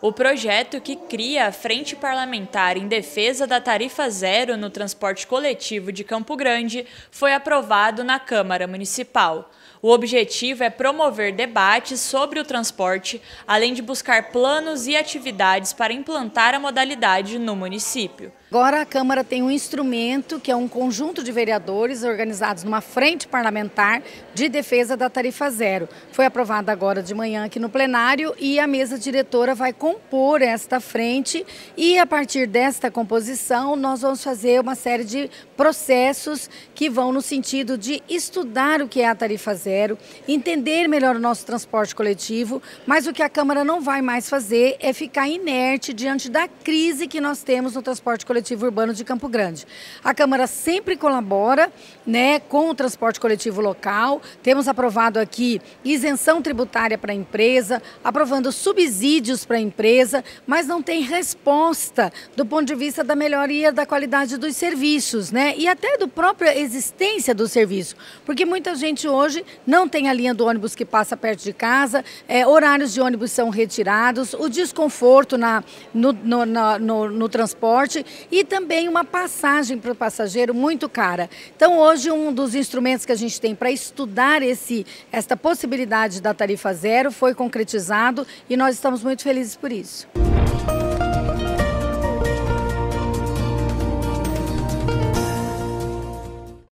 O projeto que cria a Frente Parlamentar em Defesa da Tarifa Zero no Transporte Coletivo de Campo Grande foi aprovado na Câmara Municipal. O objetivo é promover debates sobre o transporte, além de buscar planos e atividades para implantar a modalidade no município. Agora a Câmara tem um instrumento que é um conjunto de vereadores organizados numa frente parlamentar de defesa da tarifa zero. Foi aprovada agora de manhã aqui no plenário e a mesa diretora vai compor esta frente e a partir desta composição nós vamos fazer uma série de processos que vão no sentido de estudar o que é a tarifa zero, entender melhor o nosso transporte coletivo, mas o que a Câmara não vai mais fazer é ficar inerte diante da crise que nós temos no transporte coletivo coletivo urbano de Campo Grande. A Câmara sempre colabora né, com o transporte coletivo local. Temos aprovado aqui isenção tributária para a empresa, aprovando subsídios para a empresa, mas não tem resposta do ponto de vista da melhoria da qualidade dos serviços, né? E até do própria existência do serviço. Porque muita gente hoje não tem a linha do ônibus que passa perto de casa, é, horários de ônibus são retirados, o desconforto na, no, no, no, no transporte e também uma passagem para o passageiro muito cara. Então, hoje, um dos instrumentos que a gente tem para estudar esse, esta possibilidade da tarifa zero foi concretizado e nós estamos muito felizes por isso.